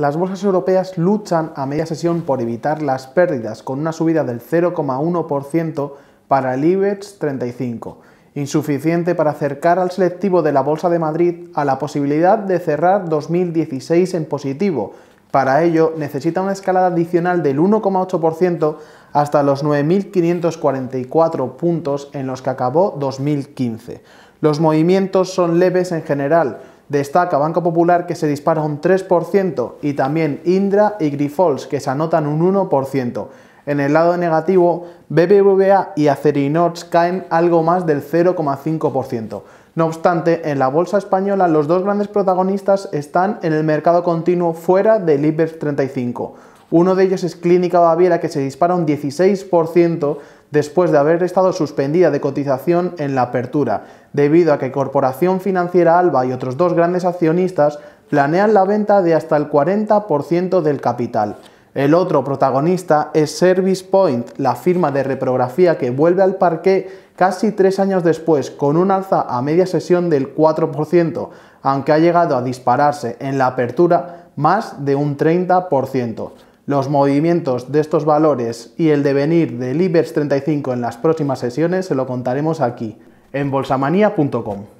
Las bolsas europeas luchan a media sesión por evitar las pérdidas con una subida del 0,1% para el IBEX 35, insuficiente para acercar al selectivo de la Bolsa de Madrid a la posibilidad de cerrar 2016 en positivo. Para ello necesita una escalada adicional del 1,8% hasta los 9.544 puntos en los que acabó 2015. Los movimientos son leves en general, Destaca Banco Popular que se dispara un 3% y también Indra y Grifols que se anotan un 1%. En el lado negativo, BBVA y Acerinox caen algo más del 0,5%. No obstante, en la bolsa española los dos grandes protagonistas están en el mercado continuo fuera del IBEX 35. Uno de ellos es Clínica Baviera que se dispara un 16%, después de haber estado suspendida de cotización en la apertura, debido a que Corporación Financiera Alba y otros dos grandes accionistas planean la venta de hasta el 40% del capital. El otro protagonista es Service Point, la firma de reprografía que vuelve al parque casi tres años después con un alza a media sesión del 4%, aunque ha llegado a dispararse en la apertura más de un 30% los movimientos de estos valores y el devenir del IBEX 35 en las próximas sesiones se lo contaremos aquí, en bolsamanía.com.